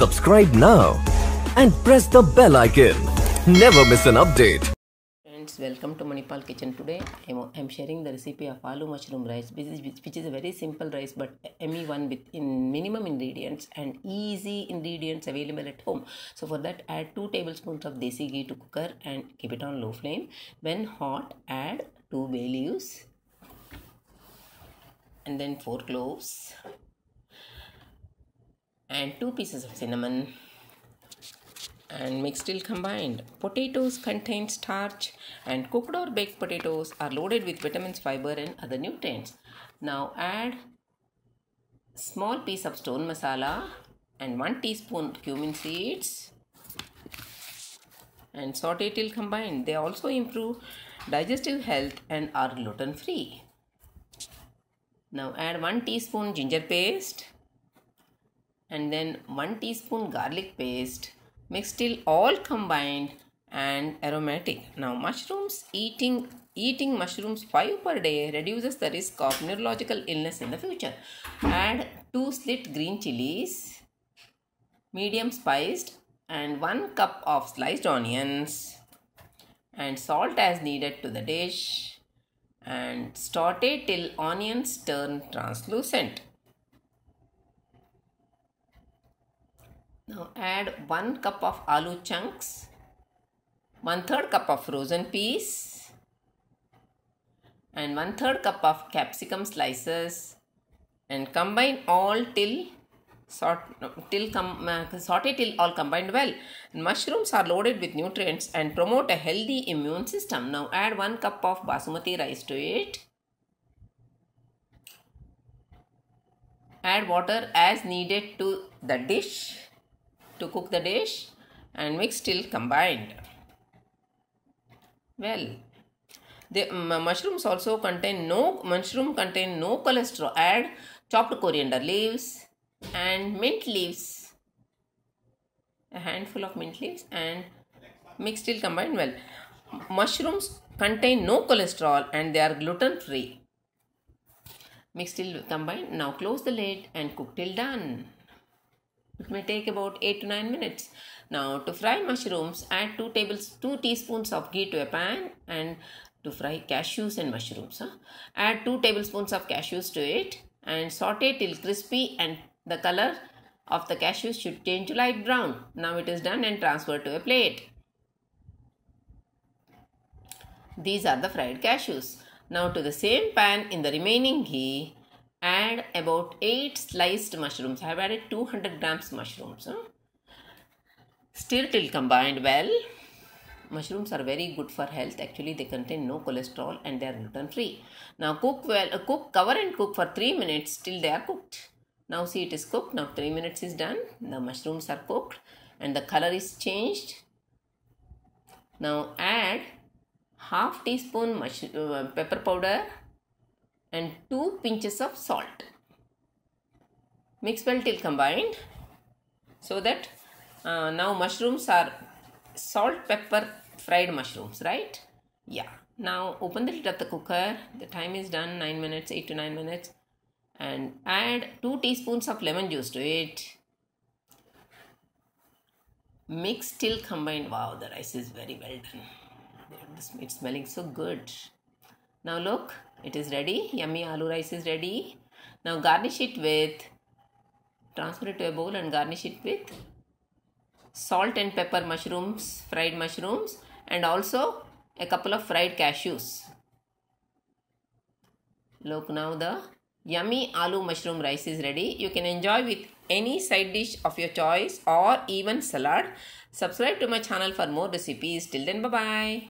Subscribe now and press the bell icon. Never miss an update. Friends, welcome to Manipal Kitchen. Today I am sharing the recipe of aloo mushroom rice which is a very simple rice but ME one with in minimum ingredients and easy ingredients available at home. So for that add 2 tablespoons of desi ghee to cooker and keep it on low flame. When hot add 2 bay leaves and then 4 cloves and 2 pieces of cinnamon and mix till combined. Potatoes contain starch and cooked or baked potatoes are loaded with vitamins, fiber and other nutrients. Now add small piece of stone masala and 1 teaspoon cumin seeds and saute till combined. They also improve digestive health and are gluten free. Now add 1 teaspoon ginger paste and then 1 teaspoon garlic paste mix till all combined and aromatic now mushrooms eating eating mushrooms 5 per day reduces the risk of neurological illness in the future add 2 slit green chilies medium spiced and 1 cup of sliced onions and salt as needed to the dish and saute till onions turn translucent Now add 1 cup of aloo chunks, 1 third cup of frozen peas and 1 third cup of capsicum slices and combine all till sort till com, uh, till all combined well. Mushrooms are loaded with nutrients and promote a healthy immune system. Now add 1 cup of basmati rice to it. Add water as needed to the dish to cook the dish and mix till combined. Well, the um, mushrooms also contain no mushroom contain no cholesterol. Add chopped coriander leaves and mint leaves. A handful of mint leaves and mix till combined well. Mushrooms contain no cholesterol and they are gluten free. Mix till combined. Now close the lid and cook till done. It may take about 8 to 9 minutes. Now to fry mushrooms, add 2 tables, 2 teaspoons of ghee to a pan and to fry cashews and mushrooms. Huh? Add 2 tablespoons of cashews to it and saute till crispy and the color of the cashews should change to light brown. Now it is done and transferred to a plate. These are the fried cashews. Now to the same pan in the remaining ghee, Add about 8 sliced mushrooms. I have added 200 grams mushrooms. Stir till combined well. Mushrooms are very good for health. Actually, they contain no cholesterol and they are gluten free. Now cook well, uh, cook, cover and cook for 3 minutes till they are cooked. Now see it is cooked. Now 3 minutes is done. The mushrooms are cooked and the color is changed. Now add half teaspoon uh, pepper powder and 2 pinches of salt. Mix well till combined so that uh, now mushrooms are salt pepper fried mushrooms right yeah now open the lid of the cooker the time is done 9 minutes 8 to 9 minutes and add 2 teaspoons of lemon juice to it mix till combined wow the rice is very well done it's smelling so good now look it is ready. Yummy aloo rice is ready. Now garnish it with, transfer it to a bowl and garnish it with salt and pepper mushrooms, fried mushrooms and also a couple of fried cashews. Look now the yummy aloo mushroom rice is ready. You can enjoy with any side dish of your choice or even salad. Subscribe to my channel for more recipes. Till then, bye-bye.